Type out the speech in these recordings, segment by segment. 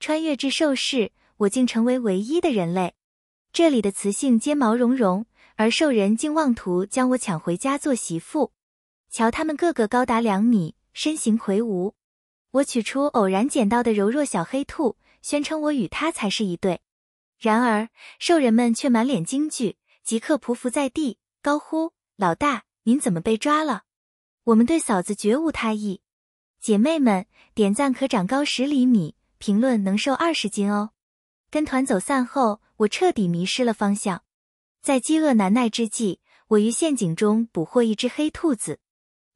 穿越至兽世，我竟成为唯一的人类。这里的雌性皆毛茸茸，而兽人竟妄图将我抢回家做媳妇。瞧他们个个高达两米，身形魁梧。我取出偶然捡到的柔弱小黑兔，宣称我与它才是一对。然而兽人们却满脸惊惧，即刻匍匐在地，高呼：“老大，您怎么被抓了？我们对嫂子绝无他意。”姐妹们，点赞可长高十厘米。评论能瘦二十斤哦。跟团走散后，我彻底迷失了方向。在饥饿难耐之际，我于陷阱中捕获一只黑兔子，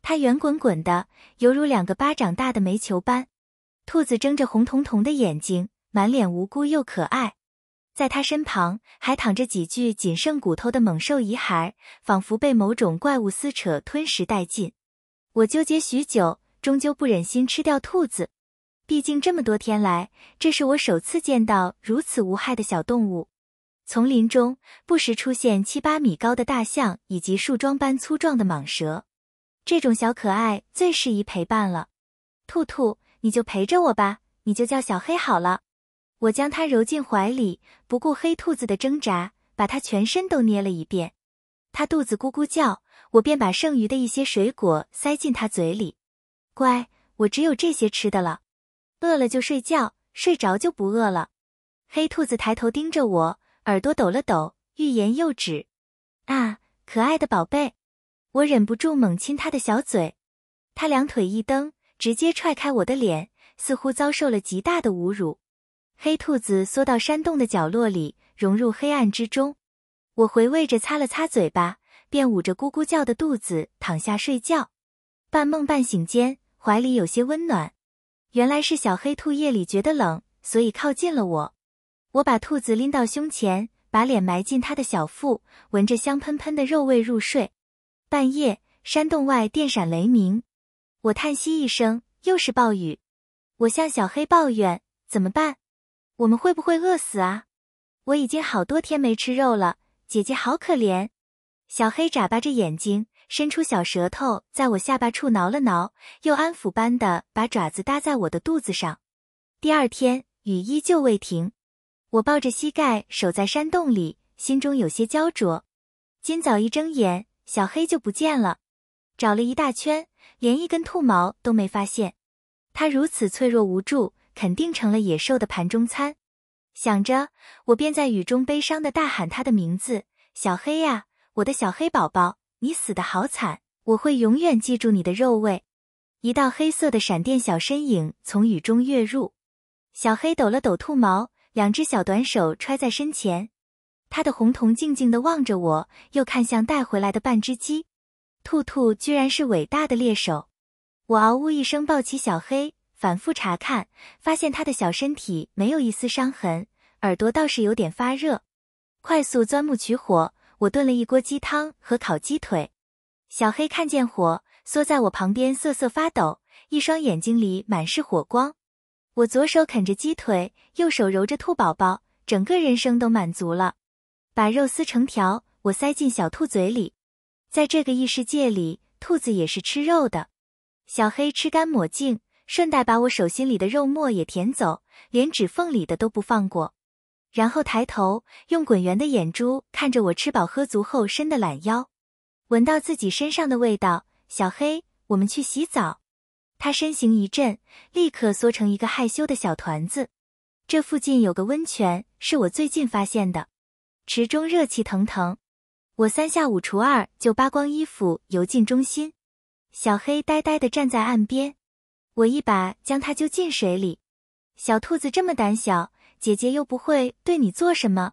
它圆滚滚的，犹如两个巴掌大的煤球般。兔子睁着红彤彤的眼睛，满脸无辜又可爱。在它身旁还躺着几具仅剩骨头的猛兽遗骸，仿佛被某种怪物撕扯吞食殆尽。我纠结许久，终究不忍心吃掉兔子。毕竟这么多天来，这是我首次见到如此无害的小动物。丛林中不时出现七八米高的大象以及树桩般粗壮的蟒蛇，这种小可爱最适宜陪伴了。兔兔，你就陪着我吧，你就叫小黑好了。我将它揉进怀里，不顾黑兔子的挣扎，把它全身都捏了一遍。它肚子咕咕叫，我便把剩余的一些水果塞进它嘴里。乖，我只有这些吃的了。饿了就睡觉，睡着就不饿了。黑兔子抬头盯着我，耳朵抖了抖，欲言又止。啊，可爱的宝贝！我忍不住猛亲他的小嘴，他两腿一蹬，直接踹开我的脸，似乎遭受了极大的侮辱。黑兔子缩到山洞的角落里，融入黑暗之中。我回味着，擦了擦嘴巴，便捂着咕咕叫的肚子躺下睡觉。半梦半醒间，怀里有些温暖。原来是小黑兔夜里觉得冷，所以靠近了我。我把兔子拎到胸前，把脸埋进它的小腹，闻着香喷喷的肉味入睡。半夜，山洞外电闪雷鸣，我叹息一声，又是暴雨。我向小黑抱怨：“怎么办？我们会不会饿死啊？我已经好多天没吃肉了，姐姐好可怜。”小黑眨巴着眼睛。伸出小舌头，在我下巴处挠了挠，又安抚般的把爪子搭在我的肚子上。第二天，雨依旧未停，我抱着膝盖守在山洞里，心中有些焦灼。今早一睁眼，小黑就不见了，找了一大圈，连一根兔毛都没发现。它如此脆弱无助，肯定成了野兽的盘中餐。想着，我便在雨中悲伤的大喊它的名字：“小黑呀，我的小黑宝宝。”你死的好惨，我会永远记住你的肉味。一道黑色的闪电小身影从雨中跃入，小黑抖了抖兔毛，两只小短手揣在身前，他的红瞳静静的望着我，又看向带回来的半只鸡。兔兔居然是伟大的猎手。我嗷呜一声抱起小黑，反复查看，发现他的小身体没有一丝伤痕，耳朵倒是有点发热。快速钻木取火。我炖了一锅鸡汤和烤鸡腿，小黑看见火，缩在我旁边瑟瑟发抖，一双眼睛里满是火光。我左手啃着鸡腿，右手揉着兔宝宝，整个人生都满足了。把肉撕成条，我塞进小兔嘴里。在这个异世界里，兔子也是吃肉的。小黑吃干抹净，顺带把我手心里的肉沫也舔走，连指缝里的都不放过。然后抬头，用滚圆的眼珠看着我吃饱喝足后伸的懒腰，闻到自己身上的味道。小黑，我们去洗澡。他身形一震，立刻缩成一个害羞的小团子。这附近有个温泉，是我最近发现的。池中热气腾腾，我三下五除二就扒光衣服游进中心。小黑呆呆地站在岸边，我一把将它揪进水里。小兔子这么胆小。姐姐又不会对你做什么。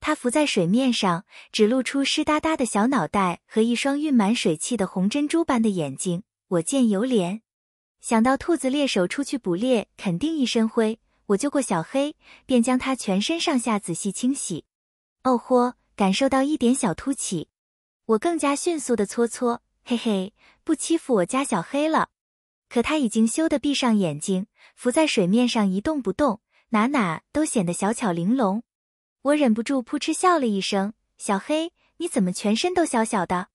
它浮在水面上，只露出湿哒哒的小脑袋和一双蕴满水汽的红珍珠般的眼睛，我见犹怜。想到兔子猎手出去捕猎，肯定一身灰，我救过小黑，便将它全身上下仔细清洗。哦豁，感受到一点小凸起，我更加迅速的搓搓，嘿嘿，不欺负我家小黑了。可它已经羞得闭上眼睛，浮在水面上一动不动。哪哪都显得小巧玲珑，我忍不住扑哧笑了一声。小黑，你怎么全身都小小的？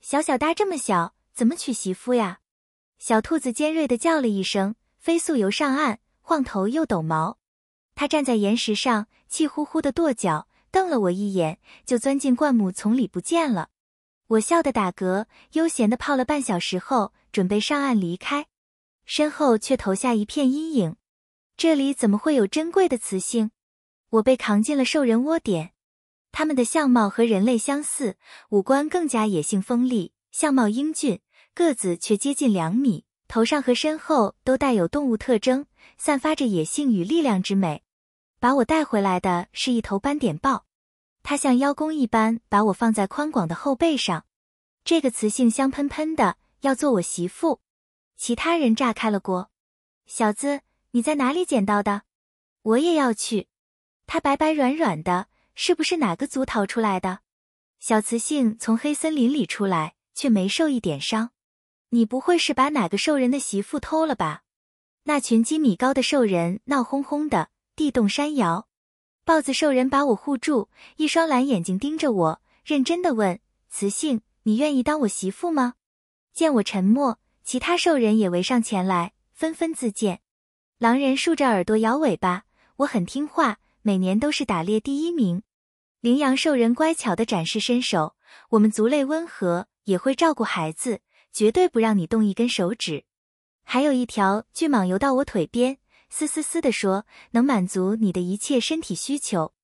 小小哒这么小，怎么娶媳妇呀？小兔子尖锐的叫了一声，飞速游上岸，晃头又抖毛。它站在岩石上，气呼呼的跺脚，瞪了我一眼，就钻进灌木丛里不见了。我笑得打嗝，悠闲的泡了半小时后，准备上岸离开，身后却投下一片阴影。这里怎么会有珍贵的雌性？我被扛进了兽人窝点，他们的相貌和人类相似，五官更加野性锋利，相貌英俊，个子却接近两米，头上和身后都带有动物特征，散发着野性与力量之美。把我带回来的是一头斑点豹，它像邀功一般把我放在宽广的后背上。这个雌性香喷喷的，要做我媳妇。其他人炸开了锅，小子。你在哪里捡到的？我也要去。它白白软软的，是不是哪个族逃出来的？小雌性从黑森林里出来，却没受一点伤。你不会是把哪个兽人的媳妇偷了吧？那群几米高的兽人闹哄哄的，地动山摇。豹子兽人把我护住，一双蓝眼睛盯着我，认真的问：“雌性，你愿意当我媳妇吗？”见我沉默，其他兽人也围上前来，纷纷自荐。狼人竖着耳朵摇尾巴，我很听话，每年都是打猎第一名。羚羊兽人乖巧的展示身手，我们族类温和，也会照顾孩子，绝对不让你动一根手指。还有一条巨蟒游到我腿边，嘶嘶嘶的说：“能满足你的一切身体需求。”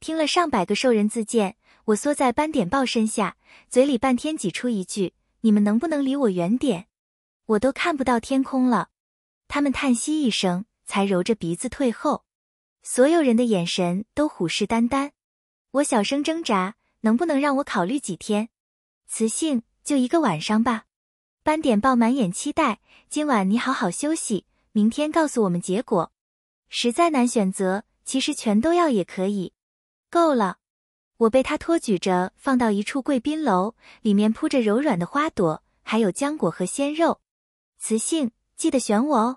听了上百个兽人自荐，我缩在斑点豹身下，嘴里半天挤出一句：“你们能不能离我远点？我都看不到天空了。”他们叹息一声，才揉着鼻子退后。所有人的眼神都虎视眈眈。我小声挣扎：“能不能让我考虑几天？”雌性：“就一个晚上吧。”斑点豹满眼期待：“今晚你好好休息，明天告诉我们结果。”实在难选择，其实全都要也可以。够了。我被他托举着放到一处贵宾楼，里面铺着柔软的花朵，还有浆果和鲜肉。雌性。记得选我哦！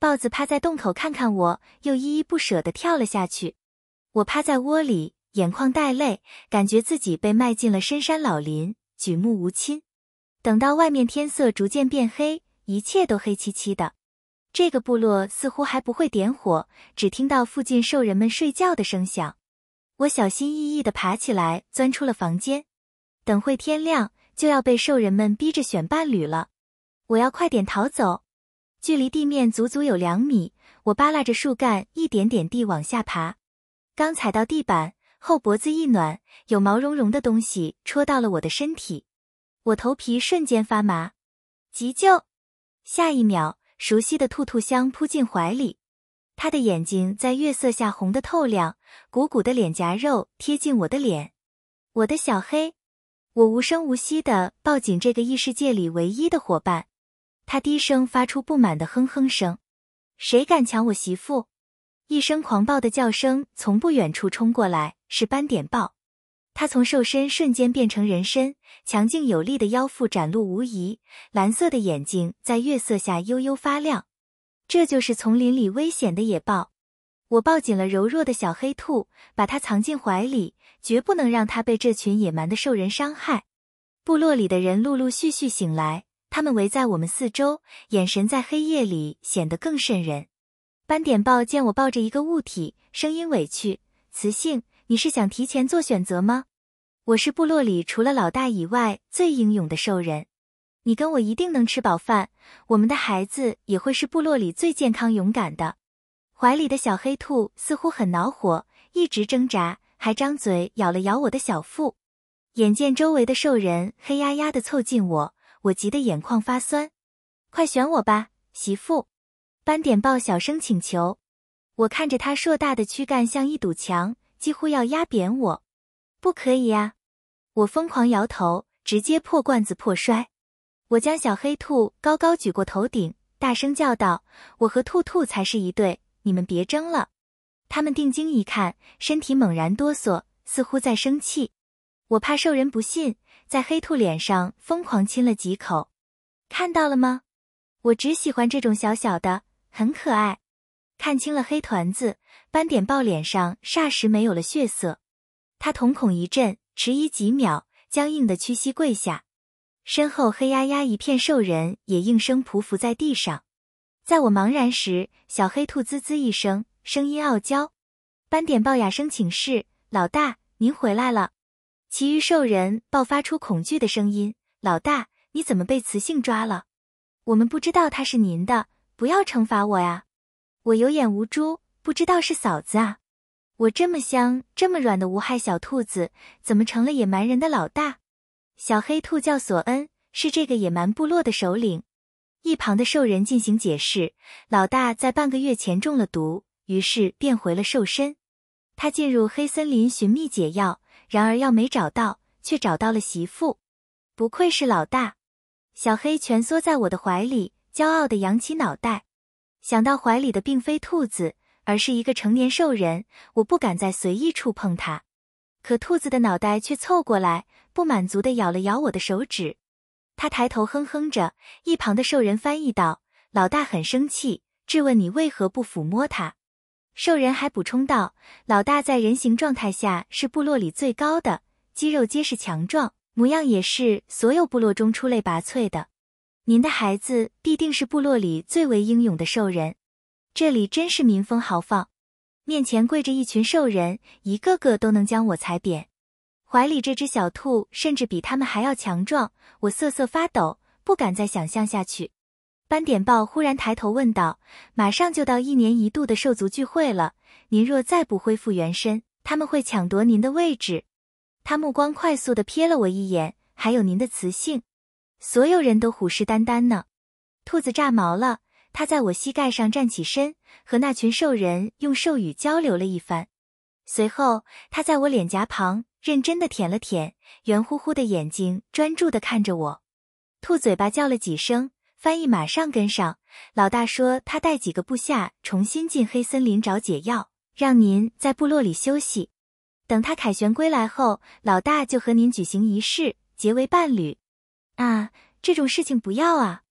豹子趴在洞口看看我，又依依不舍地跳了下去。我趴在窝里，眼眶带泪，感觉自己被卖进了深山老林，举目无亲。等到外面天色逐渐变黑，一切都黑漆漆的。这个部落似乎还不会点火，只听到附近兽人们睡觉的声响。我小心翼翼地爬起来，钻出了房间。等会天亮就要被兽人们逼着选伴侣了，我要快点逃走。距离地面足足有两米，我扒拉着树干，一点点地往下爬。刚踩到地板，后脖子一暖，有毛茸茸的东西戳到了我的身体，我头皮瞬间发麻。急救！下一秒，熟悉的兔兔香扑进怀里，它的眼睛在月色下红的透亮，鼓鼓的脸颊肉贴近我的脸。我的小黑，我无声无息的抱紧这个异世界里唯一的伙伴。他低声发出不满的哼哼声，谁敢抢我媳妇？一声狂暴的叫声从不远处冲过来，是斑点豹。他从瘦身瞬间变成人身，强劲有力的腰腹展露无遗，蓝色的眼睛在月色下悠悠发亮。这就是丛林里危险的野豹。我抱紧了柔弱的小黑兔，把它藏进怀里，绝不能让它被这群野蛮的兽人伤害。部落里的人陆陆续续醒来。他们围在我们四周，眼神在黑夜里显得更瘆人。斑点豹见我抱着一个物体，声音委屈：“雌性，你是想提前做选择吗？”我是部落里除了老大以外最英勇的兽人，你跟我一定能吃饱饭，我们的孩子也会是部落里最健康勇敢的。怀里的小黑兔似乎很恼火，一直挣扎，还张嘴咬了咬我的小腹。眼见周围的兽人黑压压的凑近我。我急得眼眶发酸，快选我吧，媳妇！斑点豹小声请求。我看着它硕大的躯干像一堵墙，几乎要压扁我，不可以呀！我疯狂摇头，直接破罐子破摔。我将小黑兔高高举过头顶，大声叫道：“我和兔兔才是一对，你们别争了！”他们定睛一看，身体猛然哆嗦，似乎在生气。我怕兽人不信。在黑兔脸上疯狂亲了几口，看到了吗？我只喜欢这种小小的，很可爱。看清了黑团子，斑点豹脸上霎时没有了血色，他瞳孔一震，迟疑几秒，僵硬的屈膝跪下，身后黑压压一片兽人也应声匍匐在地上。在我茫然时，小黑兔滋滋一声，声音傲娇，斑点豹哑声请示老大，您回来了。其余兽人爆发出恐惧的声音：“老大，你怎么被雌性抓了？我们不知道他是您的，不要惩罚我呀！我有眼无珠，不知道是嫂子啊！我这么香、这么软的无害小兔子，怎么成了野蛮人的老大？”小黑兔叫索恩，是这个野蛮部落的首领。一旁的兽人进行解释：“老大在半个月前中了毒，于是变回了兽身。他进入黑森林寻觅解药。”然而要没找到，却找到了媳妇，不愧是老大。小黑蜷缩在我的怀里，骄傲地扬起脑袋。想到怀里的并非兔子，而是一个成年兽人，我不敢再随意触碰它。可兔子的脑袋却凑过来，不满足地咬了咬我的手指。它抬头哼哼着，一旁的兽人翻译道：“老大很生气，质问你为何不抚摸它。”兽人还补充道：“老大在人形状态下是部落里最高的，肌肉结实强壮，模样也是所有部落中出类拔萃的。您的孩子必定是部落里最为英勇的兽人。这里真是民风豪放。面前跪着一群兽人，一个个都能将我踩扁。怀里这只小兔甚至比他们还要强壮。我瑟瑟发抖，不敢再想象下去。”斑点豹忽然抬头问道：“马上就到一年一度的兽族聚会了，您若再不恢复原身，他们会抢夺您的位置。”他目光快速地瞥了我一眼，还有您的雌性，所有人都虎视眈眈呢。兔子炸毛了，它在我膝盖上站起身，和那群兽人用兽语交流了一番，随后它在我脸颊旁认真地舔了舔，圆乎乎的眼睛专注地看着我，兔嘴巴叫了几声。翻译马上跟上。老大说，他带几个部下重新进黑森林找解药，让您在部落里休息。等他凯旋归来后，老大就和您举行仪式，结为伴侣。啊，这种事情不要啊！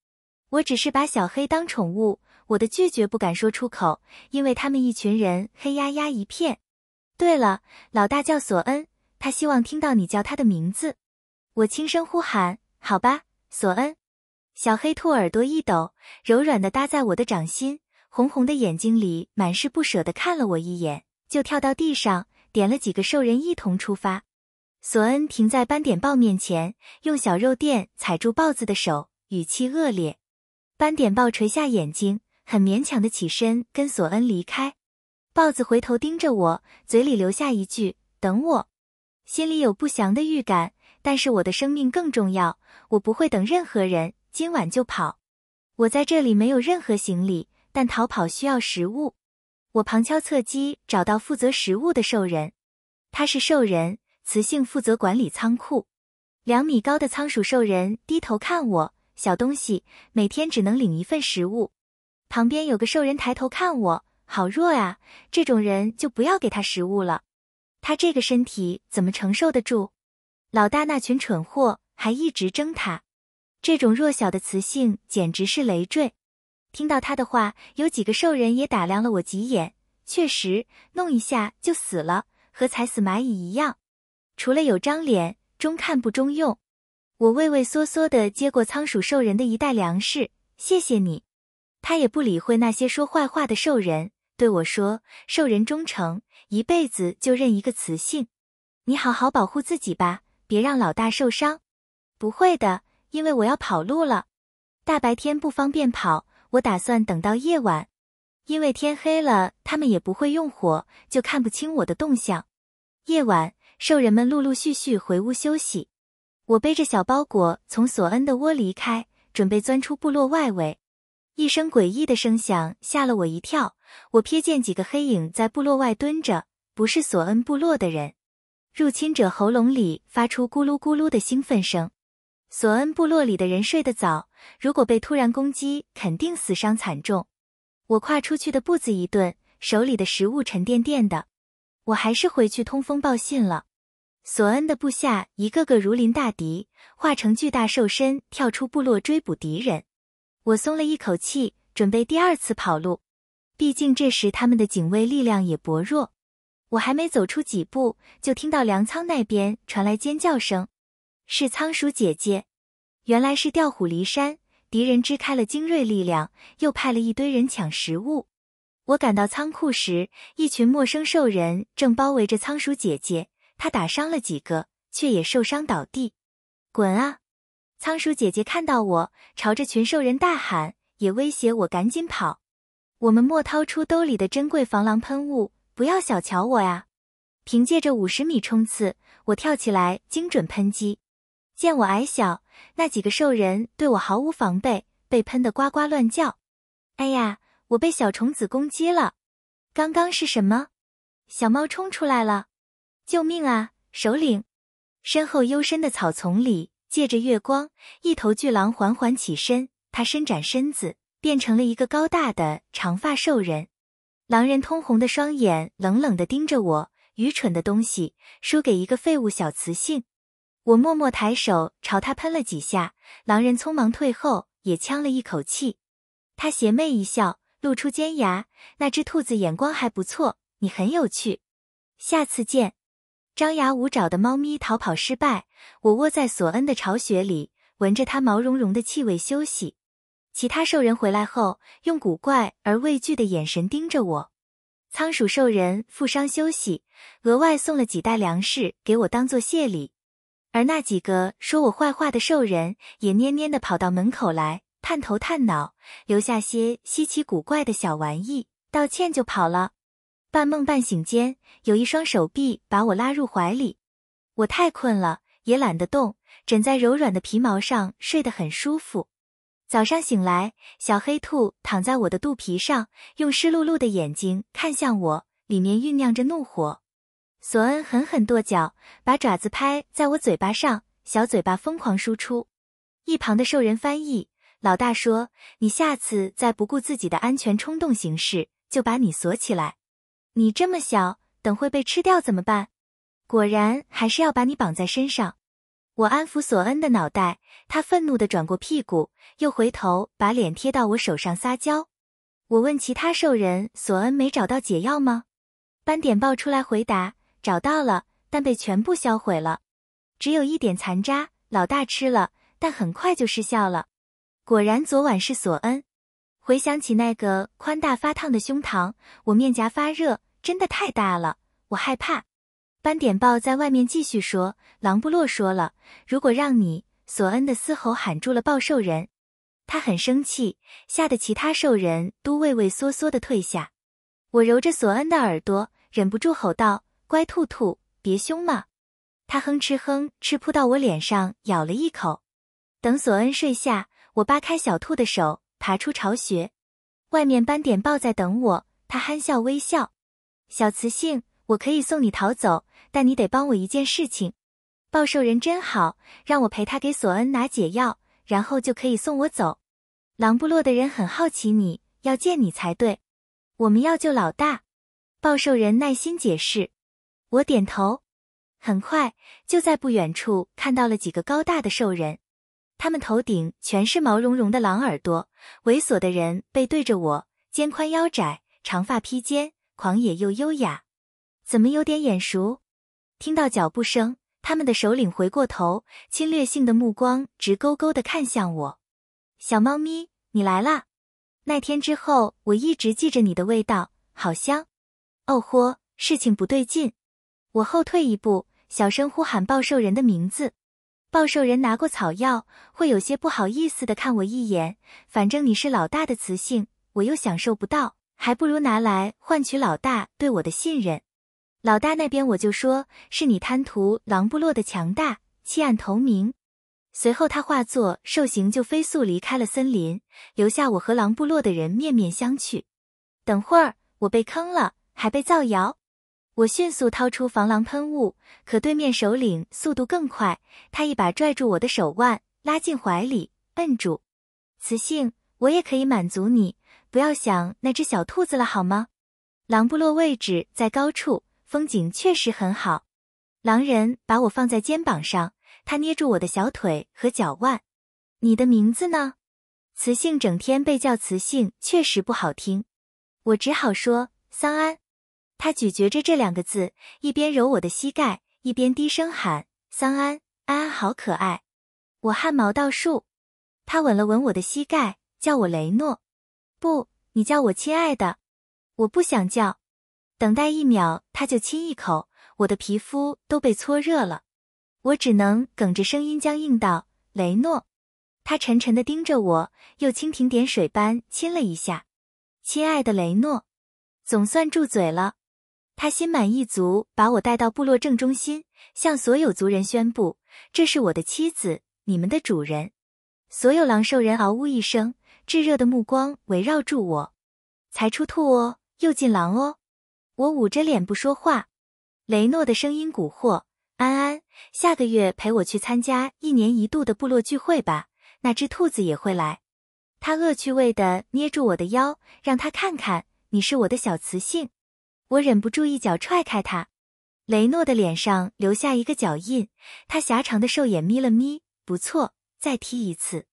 我只是把小黑当宠物，我的拒绝不敢说出口，因为他们一群人黑压压一片。对了，老大叫索恩，他希望听到你叫他的名字。我轻声呼喊：“好吧，索恩。”小黑兔耳朵一抖，柔软的搭在我的掌心，红红的眼睛里满是不舍的看了我一眼，就跳到地上，点了几个兽人一同出发。索恩停在斑点豹面前，用小肉垫踩住豹子的手，语气恶劣。斑点豹垂下眼睛，很勉强的起身跟索恩离开。豹子回头盯着我，嘴里留下一句：“等我。”心里有不祥的预感，但是我的生命更重要，我不会等任何人。今晚就跑，我在这里没有任何行李，但逃跑需要食物。我旁敲侧击找到负责食物的兽人，他是兽人雌性，负责管理仓库。两米高的仓鼠兽人低头看我，小东西每天只能领一份食物。旁边有个兽人抬头看我，好弱啊，这种人就不要给他食物了，他这个身体怎么承受得住？老大那群蠢货还一直争他。这种弱小的雌性简直是累赘。听到他的话，有几个兽人也打量了我几眼。确实，弄一下就死了，和踩死蚂蚁一样。除了有张脸，中看不中用。我畏畏缩缩的接过仓鼠兽人的一袋粮食，谢谢你。他也不理会那些说坏话的兽人，对我说：“兽人忠诚，一辈子就认一个雌性。你好好保护自己吧，别让老大受伤。”不会的。因为我要跑路了，大白天不方便跑，我打算等到夜晚。因为天黑了，他们也不会用火，就看不清我的动向。夜晚，兽人们陆陆续续回屋休息，我背着小包裹从索恩的窝离开，准备钻出部落外围。一声诡异的声响吓了我一跳，我瞥见几个黑影在部落外蹲着，不是索恩部落的人，入侵者喉咙里发出咕噜咕噜的兴奋声。索恩部落里的人睡得早，如果被突然攻击，肯定死伤惨重。我跨出去的步子一顿，手里的食物沉甸甸的，我还是回去通风报信了。索恩的部下一个个如临大敌，化成巨大兽身跳出部落追捕敌人。我松了一口气，准备第二次跑路，毕竟这时他们的警卫力量也薄弱。我还没走出几步，就听到粮仓那边传来尖叫声。是仓鼠姐姐，原来是调虎离山，敌人支开了精锐力量，又派了一堆人抢食物。我赶到仓库时，一群陌生兽人正包围着仓鼠姐姐，她打伤了几个，却也受伤倒地。滚啊！仓鼠姐姐看到我，朝着群兽人大喊，也威胁我赶紧跑。我们莫掏出兜里的珍贵防狼喷雾，不要小瞧我呀！凭借着五十米冲刺，我跳起来精准喷击。见我矮小，那几个兽人对我毫无防备，被喷得呱呱乱叫。哎呀，我被小虫子攻击了！刚刚是什么？小猫冲出来了！救命啊，首领！身后幽深的草丛里，借着月光，一头巨狼缓缓起身。它伸展身子，变成了一个高大的长发兽人。狼人通红的双眼冷冷地盯着我，愚蠢的东西，输给一个废物小雌性。我默默抬手朝他喷了几下，狼人匆忙退后，也呛了一口气。他邪魅一笑，露出尖牙。那只兔子眼光还不错，你很有趣。下次见！张牙舞爪的猫咪逃跑失败，我窝在索恩的巢穴里，闻着它毛茸茸的气味休息。其他兽人回来后，用古怪而畏惧的眼神盯着我。仓鼠兽人负伤休息，额外送了几袋粮食给我当做谢礼。而那几个说我坏话的兽人也蔫蔫的跑到门口来探头探脑，留下些稀奇古怪的小玩意，道歉就跑了。半梦半醒间，有一双手臂把我拉入怀里。我太困了，也懒得动，枕在柔软的皮毛上睡得很舒服。早上醒来，小黑兔躺在我的肚皮上，用湿漉漉的眼睛看向我，里面酝酿着怒火。索恩狠狠跺脚，把爪子拍在我嘴巴上，小嘴巴疯狂输出。一旁的兽人翻译老大说：“你下次再不顾自己的安全冲动行事，就把你锁起来。你这么小，等会被吃掉怎么办？果然还是要把你绑在身上。”我安抚索恩的脑袋，他愤怒地转过屁股，又回头把脸贴到我手上撒娇。我问其他兽人：“索恩没找到解药吗？”斑点豹出来回答。找到了，但被全部销毁了，只有一点残渣。老大吃了，但很快就失效了。果然，昨晚是索恩。回想起那个宽大发烫的胸膛，我面颊发热，真的太大了，我害怕。斑点豹在外面继续说：“狼布洛说了，如果让你……”索恩的嘶吼喊住了暴兽人，他很生气，吓得其他兽人都畏畏缩缩的退下。我揉着索恩的耳朵，忍不住吼道。乖兔兔，别凶嘛！它哼哧哼哧扑到我脸上，咬了一口。等索恩睡下，我扒开小兔的手，爬出巢穴。外面斑点豹在等我，他憨笑微笑。小雌性，我可以送你逃走，但你得帮我一件事情。豹兽人真好，让我陪他给索恩拿解药，然后就可以送我走。狼部落的人很好奇，你要见你才对。我们要救老大。豹兽人耐心解释。我点头，很快就在不远处看到了几个高大的兽人，他们头顶全是毛茸茸的狼耳朵，猥琐的人背对着我，肩宽腰窄，长发披肩，狂野又优雅，怎么有点眼熟？听到脚步声，他们的首领回过头，侵略性的目光直勾勾的看向我，小猫咪，你来啦！那天之后，我一直记着你的味道，好香。哦豁，事情不对劲。我后退一步，小声呼喊暴兽人的名字。暴兽人拿过草药，会有些不好意思的看我一眼。反正你是老大的雌性，我又享受不到，还不如拿来换取老大对我的信任。老大那边我就说是你贪图狼部落的强大，弃暗投明。随后他化作兽形，就飞速离开了森林，留下我和狼部落的人面面相觑。等会儿我被坑了，还被造谣。我迅速掏出防狼喷雾，可对面首领速度更快，他一把拽住我的手腕，拉进怀里，摁住。雌性，我也可以满足你，不要想那只小兔子了，好吗？狼部落位置在高处，风景确实很好。狼人把我放在肩膀上，他捏住我的小腿和脚腕。你的名字呢？雌性整天被叫雌性确实不好听，我只好说桑安。他咀嚼着这两个字，一边揉我的膝盖，一边低声喊：“桑安安安，好可爱！”我汗毛倒竖。他吻了吻我的膝盖，叫我雷诺。不，你叫我亲爱的。我不想叫。等待一秒，他就亲一口，我的皮肤都被搓热了。我只能哽着声音，僵硬道：“雷诺。”他沉沉的盯着我，又蜻蜓点水般亲了一下。“亲爱的雷诺。”总算住嘴了。他心满意足，把我带到部落正中心，向所有族人宣布：“这是我的妻子，你们的主人。”所有狼兽人嗷呜一声，炙热的目光围绕住我。才出兔哦，又进狼哦。我捂着脸不说话。雷诺的声音蛊惑：“安安，下个月陪我去参加一年一度的部落聚会吧。那只兔子也会来。”他恶趣味的捏住我的腰，让他看看：“你是我的小雌性。”我忍不住一脚踹开他，雷诺的脸上留下一个脚印。他狭长的兽眼眯了眯，不错，再踢一次。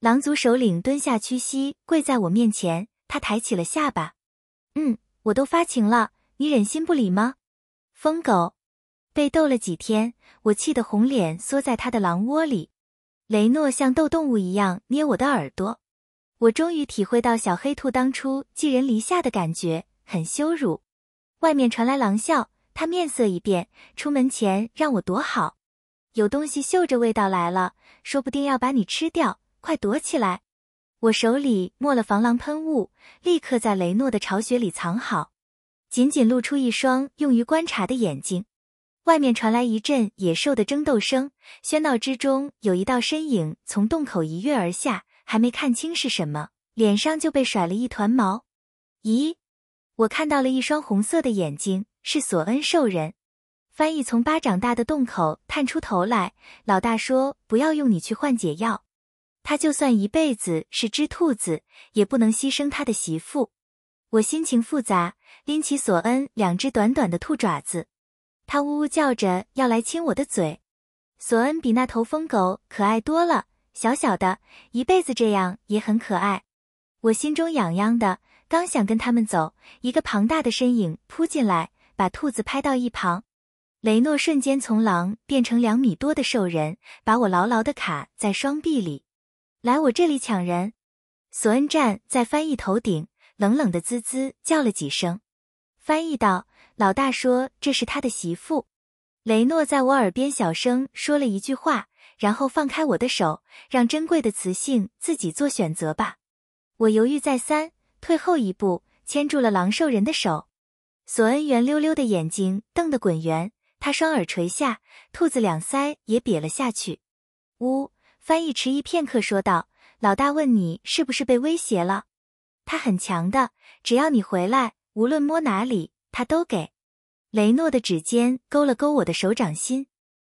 狼族首领蹲下屈膝跪在我面前，他抬起了下巴。嗯，我都发情了，你忍心不理吗？疯狗，被逗了几天，我气得红脸缩在他的狼窝里。雷诺像逗动物一样捏我的耳朵，我终于体会到小黑兔当初寄人篱下的感觉，很羞辱。外面传来狼笑，他面色一变。出门前让我躲好，有东西嗅着味道来了，说不定要把你吃掉，快躲起来！我手里没了防狼喷雾，立刻在雷诺的巢穴里藏好，仅仅露出一双用于观察的眼睛。外面传来一阵野兽的争斗声，喧闹之中有一道身影从洞口一跃而下，还没看清是什么，脸上就被甩了一团毛。咦？我看到了一双红色的眼睛，是索恩兽人。翻译从巴掌大的洞口探出头来。老大说：“不要用你去换解药，他就算一辈子是只兔子，也不能牺牲他的媳妇。”我心情复杂，拎起索恩两只短短的兔爪子，他呜呜叫着要来亲我的嘴。索恩比那头疯狗可爱多了，小小的，一辈子这样也很可爱。我心中痒痒的。刚想跟他们走，一个庞大的身影扑进来，把兔子拍到一旁。雷诺瞬间从狼变成两米多的兽人，把我牢牢的卡在双臂里。来我这里抢人！索恩站在翻译头顶，冷冷的滋滋叫了几声，翻译道：“老大说这是他的媳妇。”雷诺在我耳边小声说了一句话，然后放开我的手，让珍贵的雌性自己做选择吧。我犹豫再三。退后一步，牵住了狼兽人的手。索恩圆溜溜的眼睛瞪得滚圆，他双耳垂下，兔子两腮也瘪了下去。呜，翻译迟疑片刻说道：“老大问你是不是被威胁了？他很强的，只要你回来，无论摸哪里，他都给。”雷诺的指尖勾了勾我的手掌心，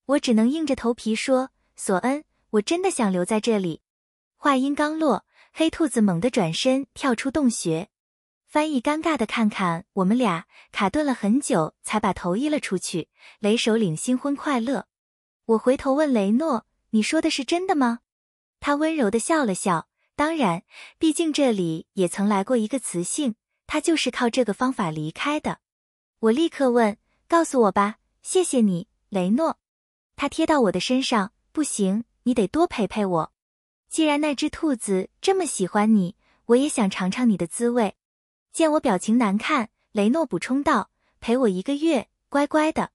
我只能硬着头皮说：“索恩，我真的想留在这里。”话音刚落。黑兔子猛地转身跳出洞穴，翻译尴尬的看看我们俩，卡顿了很久才把头移了出去。雷首领新婚快乐！我回头问雷诺：“你说的是真的吗？”他温柔的笑了笑：“当然，毕竟这里也曾来过一个雌性，他就是靠这个方法离开的。”我立刻问：“告诉我吧，谢谢你，雷诺。”他贴到我的身上：“不行，你得多陪陪我。”既然那只兔子这么喜欢你，我也想尝尝你的滋味。见我表情难看，雷诺补充道：“陪我一个月，乖乖的。”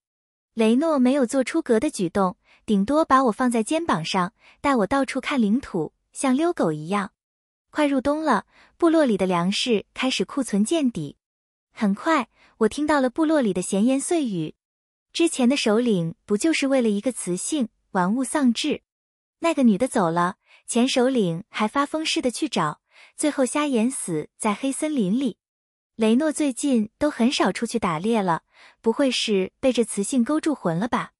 雷诺没有做出格的举动，顶多把我放在肩膀上，带我到处看领土，像遛狗一样。快入冬了，部落里的粮食开始库存见底。很快，我听到了部落里的闲言碎语：之前的首领不就是为了一个雌性玩物丧志？那个女的走了。前首领还发疯似的去找，最后瞎眼死在黑森林里。雷诺最近都很少出去打猎了，不会是被这雌性勾住魂了吧？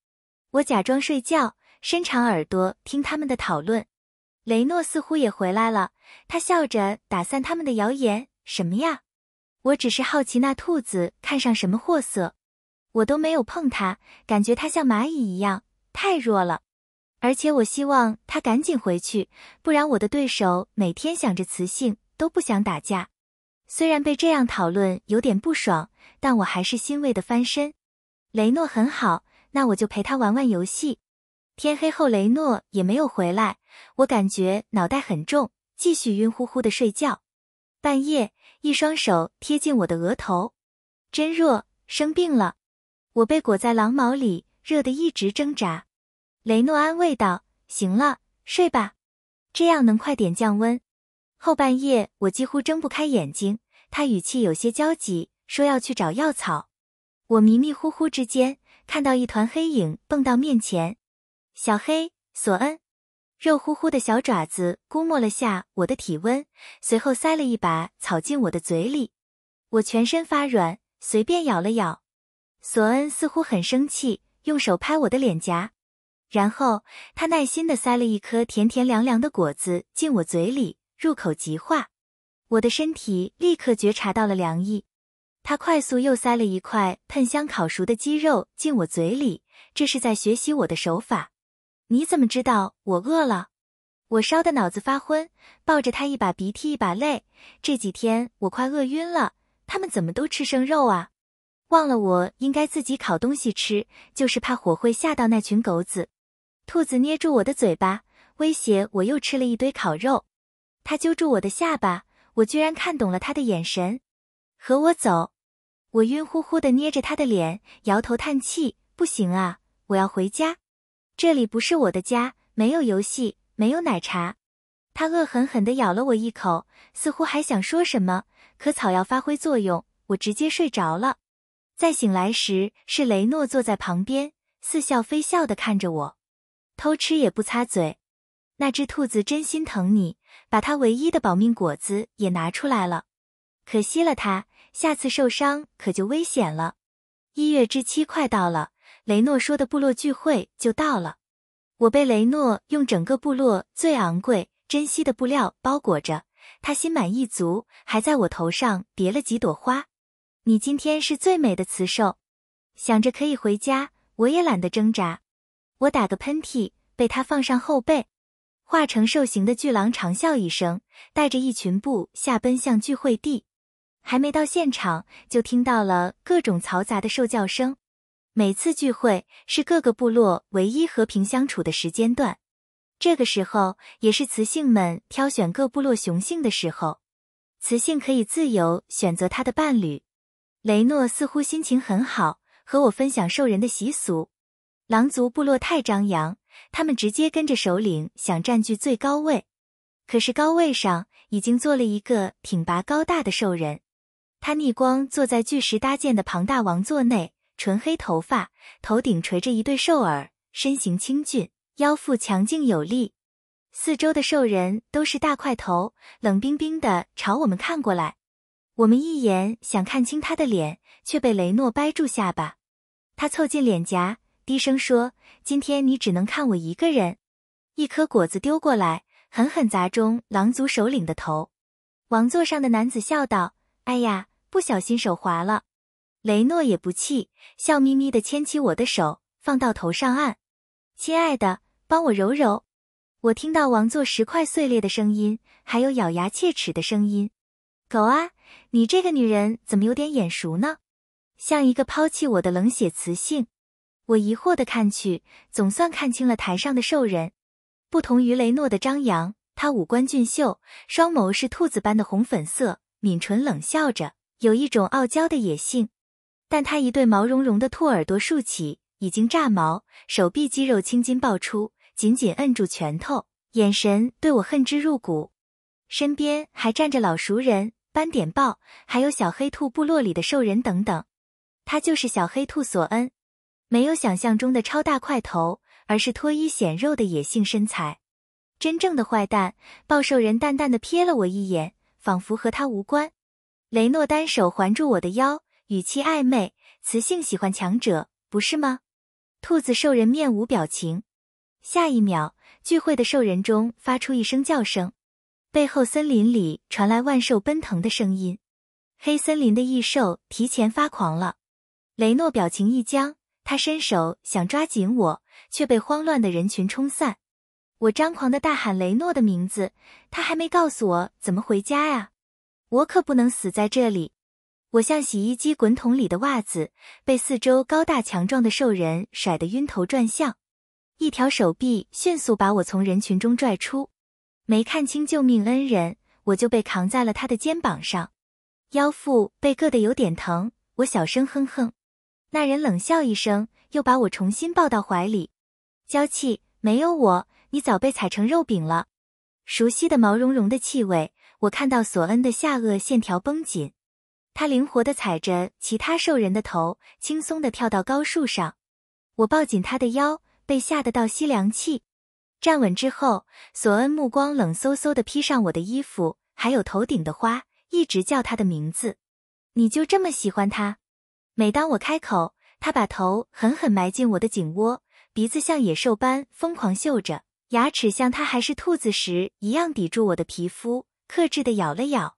我假装睡觉，伸长耳朵听他们的讨论。雷诺似乎也回来了，他笑着打散他们的谣言。什么呀？我只是好奇那兔子看上什么货色。我都没有碰它，感觉它像蚂蚁一样，太弱了。而且我希望他赶紧回去，不然我的对手每天想着雌性都不想打架。虽然被这样讨论有点不爽，但我还是欣慰的翻身。雷诺很好，那我就陪他玩玩游戏。天黑后，雷诺也没有回来，我感觉脑袋很重，继续晕乎乎的睡觉。半夜，一双手贴近我的额头，真热，生病了。我被裹在狼毛里，热得一直挣扎。雷诺安慰道：“行了，睡吧，这样能快点降温。”后半夜我几乎睁不开眼睛，他语气有些焦急，说要去找药草。我迷迷糊糊之间看到一团黑影蹦到面前，小黑索恩，肉乎乎的小爪子估摸了下我的体温，随后塞了一把草进我的嘴里。我全身发软，随便咬了咬。索恩似乎很生气，用手拍我的脸颊。然后他耐心的塞了一颗甜甜凉凉的果子进我嘴里，入口即化，我的身体立刻觉察到了凉意。他快速又塞了一块喷香烤熟的鸡肉进我嘴里，这是在学习我的手法。你怎么知道我饿了？我烧的脑子发昏，抱着他一把鼻涕一把泪。这几天我快饿晕了，他们怎么都吃生肉啊？忘了我应该自己烤东西吃，就是怕火会吓到那群狗子。兔子捏住我的嘴巴，威胁我又吃了一堆烤肉。他揪住我的下巴，我居然看懂了他的眼神。和我走！我晕乎乎的捏着他的脸，摇头叹气：“不行啊，我要回家。这里不是我的家，没有游戏，没有奶茶。”他恶狠狠地咬了我一口，似乎还想说什么，可草药发挥作用，我直接睡着了。再醒来时，是雷诺坐在旁边，似笑非笑的看着我。偷吃也不擦嘴，那只兔子真心疼你，把它唯一的保命果子也拿出来了，可惜了它，下次受伤可就危险了。一月之期快到了，雷诺说的部落聚会就到了。我被雷诺用整个部落最昂贵、珍惜的布料包裹着，他心满意足，还在我头上别了几朵花。你今天是最美的雌兽，想着可以回家，我也懒得挣扎。我打个喷嚏，被他放上后背。化成兽形的巨狼长啸一声，带着一群部下奔向聚会地。还没到现场，就听到了各种嘈杂的兽叫声。每次聚会是各个部落唯一和平相处的时间段，这个时候也是雌性们挑选各部落雄性的时候。雌性可以自由选择它的伴侣。雷诺似乎心情很好，和我分享兽人的习俗。狼族部落太张扬，他们直接跟着首领想占据最高位。可是高位上已经坐了一个挺拔高大的兽人，他逆光坐在巨石搭建的庞大王座内，纯黑头发，头顶垂着一对兽耳，身形清俊，腰腹强劲有力。四周的兽人都是大块头，冷冰冰的朝我们看过来。我们一眼想看清他的脸，却被雷诺掰住下巴，他凑近脸颊。低声说：“今天你只能看我一个人。”一颗果子丢过来，狠狠砸中狼族首领的头。王座上的男子笑道：“哎呀，不小心手滑了。”雷诺也不气，笑眯眯的牵起我的手，放到头上按。“亲爱的，帮我揉揉。”我听到王座石块碎裂的声音，还有咬牙切齿的声音。“狗啊，你这个女人怎么有点眼熟呢？像一个抛弃我的冷血雌性。”我疑惑的看去，总算看清了台上的兽人，不同于雷诺的张扬，他五官俊秀，双眸是兔子般的红粉色，抿唇冷笑着，有一种傲娇的野性。但他一对毛茸茸的兔耳朵竖起，已经炸毛，手臂肌肉青筋爆出，紧紧摁住拳头，眼神对我恨之入骨。身边还站着老熟人斑点豹，还有小黑兔部落里的兽人等等。他就是小黑兔索恩。没有想象中的超大块头，而是脱衣显肉的野性身材。真正的坏蛋，暴兽人淡淡的瞥了我一眼，仿佛和他无关。雷诺单手环住我的腰，语气暧昧，雌性喜欢强者，不是吗？兔子兽人面无表情。下一秒，聚会的兽人中发出一声叫声，背后森林里传来万兽奔腾的声音。黑森林的异兽提前发狂了。雷诺表情一僵。他伸手想抓紧我，却被慌乱的人群冲散。我张狂的大喊雷诺的名字，他还没告诉我怎么回家呀！我可不能死在这里。我像洗衣机滚筒里的袜子，被四周高大强壮的兽人甩得晕头转向。一条手臂迅速把我从人群中拽出，没看清救命恩人，我就被扛在了他的肩膀上，腰腹被硌得有点疼。我小声哼哼。那人冷笑一声，又把我重新抱到怀里。娇气，没有我，你早被踩成肉饼了。熟悉的毛茸茸的气味，我看到索恩的下颚线条绷紧，他灵活的踩着其他兽人的头，轻松的跳到高树上。我抱紧他的腰，被吓得倒吸凉气。站稳之后，索恩目光冷飕飕的，披上我的衣服，还有头顶的花，一直叫他的名字。你就这么喜欢他？每当我开口，他把头狠狠埋进我的颈窝，鼻子像野兽般疯狂嗅着，牙齿像他还是兔子时一样抵住我的皮肤，克制的咬了咬。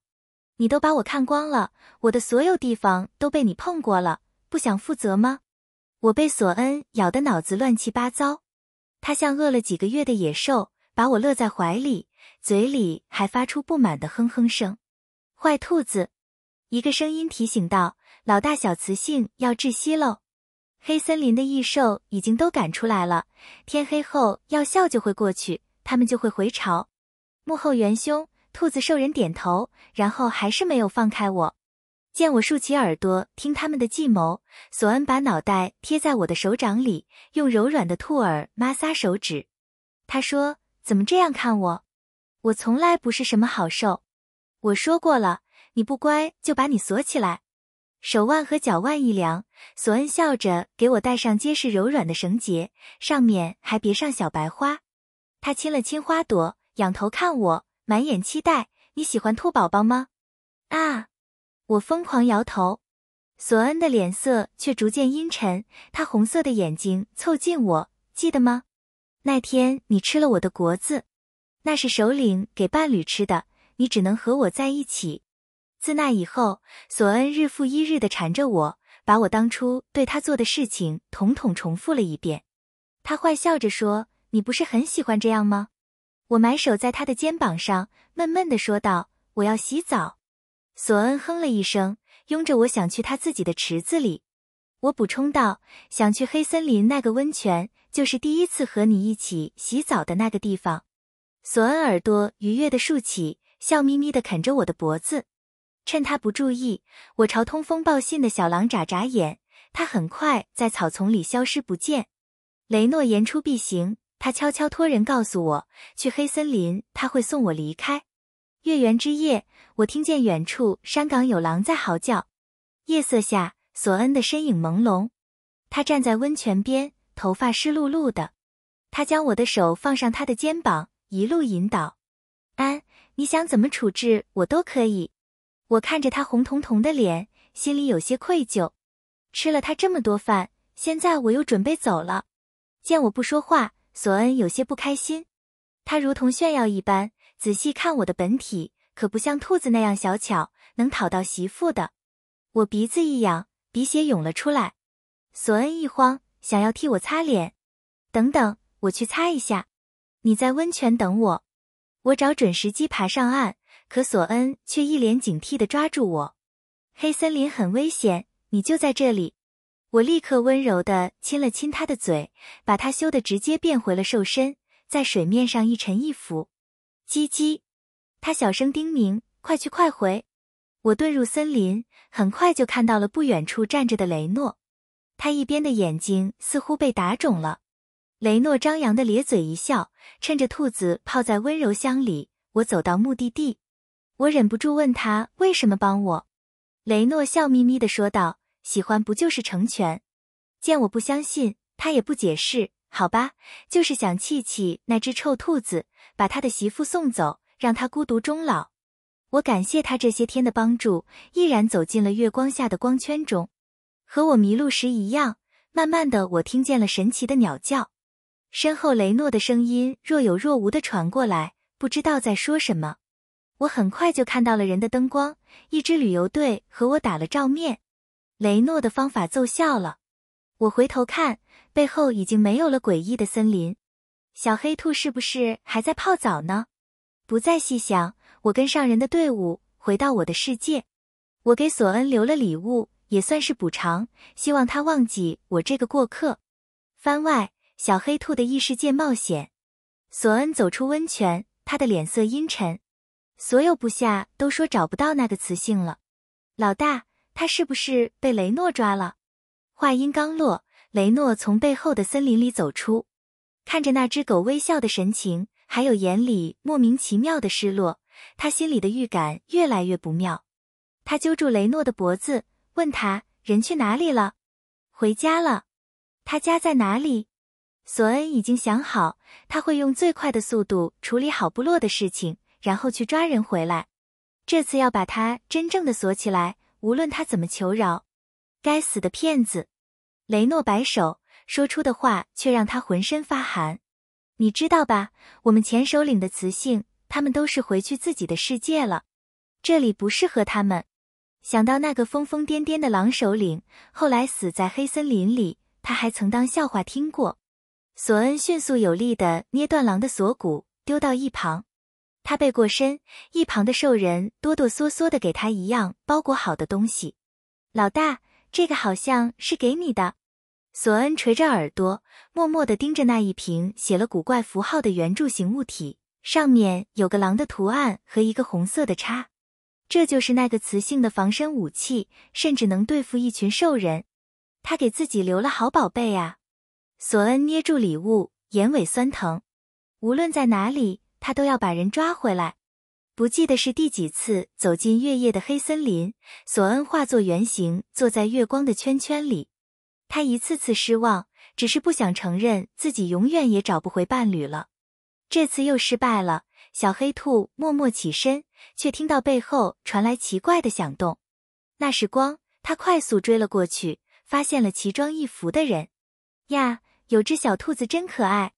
你都把我看光了，我的所有地方都被你碰过了，不想负责吗？我被索恩咬得脑子乱七八糟。他像饿了几个月的野兽，把我勒在怀里，嘴里还发出不满的哼哼声。坏兔子，一个声音提醒道。老大小雌性要窒息喽！黑森林的异兽已经都赶出来了。天黑后药效就会过去，他们就会回巢。幕后元凶，兔子兽人点头，然后还是没有放开我。见我竖起耳朵听他们的计谋，索恩把脑袋贴在我的手掌里，用柔软的兔耳摩挲手指。他说：“怎么这样看我？我从来不是什么好兽。我说过了，你不乖就把你锁起来。”手腕和脚腕一凉，索恩笑着给我戴上结实柔软的绳结，上面还别上小白花。他亲了亲花朵，仰头看我，满眼期待。你喜欢兔宝宝吗？啊！我疯狂摇头。索恩的脸色却逐渐阴沉，他红色的眼睛凑近我，记得吗？那天你吃了我的果子，那是首领给伴侣吃的，你只能和我在一起。自那以后，索恩日复一日的缠着我，把我当初对他做的事情统统重复了一遍。他坏笑着说：“你不是很喜欢这样吗？”我埋手在他的肩膀上，闷闷的说道：“我要洗澡。”索恩哼了一声，拥着我想去他自己的池子里。我补充道：“想去黑森林那个温泉，就是第一次和你一起洗澡的那个地方。”索恩耳朵愉悦的竖起，笑眯眯的啃着我的脖子。趁他不注意，我朝通风报信的小狼眨眨眼，他很快在草丛里消失不见。雷诺言出必行，他悄悄托人告诉我，去黑森林他会送我离开。月圆之夜，我听见远处山岗有狼在嚎叫。夜色下，索恩的身影朦胧，他站在温泉边，头发湿漉漉的。他将我的手放上他的肩膀，一路引导。安，你想怎么处置我都可以。我看着他红彤彤的脸，心里有些愧疚。吃了他这么多饭，现在我又准备走了。见我不说话，索恩有些不开心。他如同炫耀一般，仔细看我的本体，可不像兔子那样小巧，能讨到媳妇的。我鼻子一痒，鼻血涌了出来。索恩一慌，想要替我擦脸。等等，我去擦一下。你在温泉等我，我找准时机爬上岸。可索恩却一脸警惕地抓住我，黑森林很危险，你就在这里。我立刻温柔地亲了亲他的嘴，把他羞得直接变回了兽身，在水面上一沉一浮。叽叽，他小声叮咛：“快去快回。”我遁入森林，很快就看到了不远处站着的雷诺，他一边的眼睛似乎被打肿了。雷诺张扬地咧嘴一笑，趁着兔子泡在温柔乡里，我走到目的地。我忍不住问他为什么帮我，雷诺笑眯眯的说道：“喜欢不就是成全？”见我不相信，他也不解释。好吧，就是想气气那只臭兔子，把他的媳妇送走，让他孤独终老。我感谢他这些天的帮助，毅然走进了月光下的光圈中，和我迷路时一样。慢慢的，我听见了神奇的鸟叫，身后雷诺的声音若有若无的传过来，不知道在说什么。我很快就看到了人的灯光，一支旅游队和我打了照面。雷诺的方法奏效了，我回头看，背后已经没有了诡异的森林。小黑兔是不是还在泡澡呢？不再细想，我跟上人的队伍，回到我的世界。我给索恩留了礼物，也算是补偿，希望他忘记我这个过客。番外：小黑兔的异世界冒险。索恩走出温泉，他的脸色阴沉。所有部下都说找不到那个雌性了。老大，他是不是被雷诺抓了？话音刚落，雷诺从背后的森林里走出，看着那只狗微笑的神情，还有眼里莫名其妙的失落，他心里的预感越来越不妙。他揪住雷诺的脖子，问他人去哪里了？回家了。他家在哪里？索恩已经想好，他会用最快的速度处理好部落的事情。然后去抓人回来，这次要把他真正的锁起来。无论他怎么求饶，该死的骗子！雷诺摆手，说出的话却让他浑身发寒。你知道吧，我们前首领的雌性，他们都是回去自己的世界了，这里不适合他们。想到那个疯疯癫癫的狼首领，后来死在黑森林里，他还曾当笑话听过。索恩迅速有力地捏断狼的锁骨，丢到一旁。他背过身，一旁的兽人哆哆嗦嗦的给他一样包裹好的东西。老大，这个好像是给你的。索恩垂着耳朵，默默的盯着那一瓶写了古怪符号的圆柱形物体，上面有个狼的图案和一个红色的叉。这就是那个雌性的防身武器，甚至能对付一群兽人。他给自己留了好宝贝啊！索恩捏住礼物，眼尾酸疼。无论在哪里。他都要把人抓回来。不记得是第几次走进月夜的黑森林，索恩化作圆形坐在月光的圈圈里。他一次次失望，只是不想承认自己永远也找不回伴侣了。这次又失败了。小黑兔默默起身，却听到背后传来奇怪的响动。那是光，他快速追了过去，发现了奇装异服的人。呀，有只小兔子真可爱。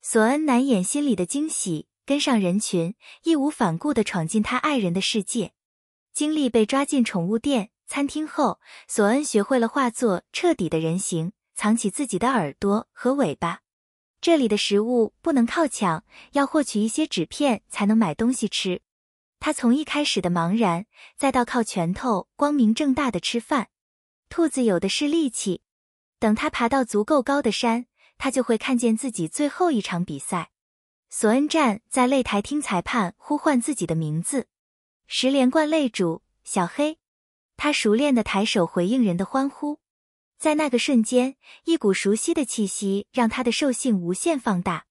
索恩难掩心里的惊喜。跟上人群，义无反顾地闯进他爱人的世界。经历被抓进宠物店、餐厅后，索恩学会了化作彻底的人形，藏起自己的耳朵和尾巴。这里的食物不能靠抢，要获取一些纸片才能买东西吃。他从一开始的茫然，再到靠拳头光明正大的吃饭。兔子有的是力气。等他爬到足够高的山，他就会看见自己最后一场比赛。索恩站在擂台听裁判呼唤自己的名字，十连冠擂主小黑，他熟练的抬手回应人的欢呼，在那个瞬间，一股熟悉的气息让他的兽性无限放大。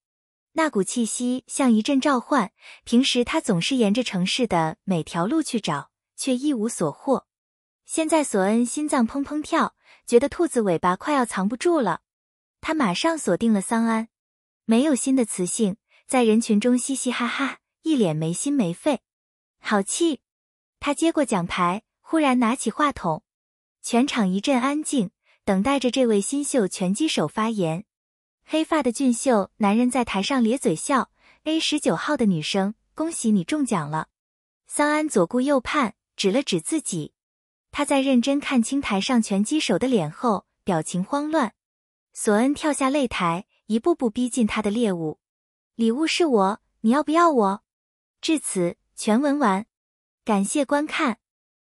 那股气息像一阵召唤，平时他总是沿着城市的每条路去找，却一无所获。现在索恩心脏砰砰跳，觉得兔子尾巴快要藏不住了。他马上锁定了桑安，没有新的雌性。在人群中嘻嘻哈哈，一脸没心没肺。好气！他接过奖牌，忽然拿起话筒。全场一阵安静，等待着这位新秀拳击手发言。黑发的俊秀男人在台上咧嘴笑。A 十九号的女生，恭喜你中奖了！桑安左顾右盼，指了指自己。他在认真看清台上拳击手的脸后，表情慌乱。索恩跳下擂台，一步步逼近他的猎物。礼物是我，你要不要我？至此，全文完。感谢观看。